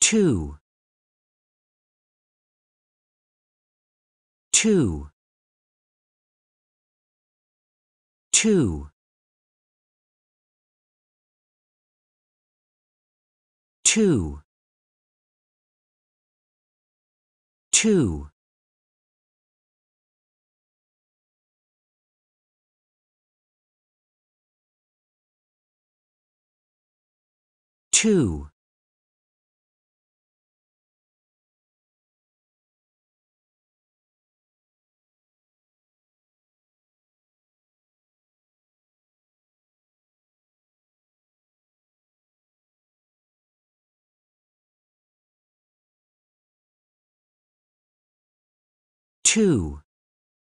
two two two two two two two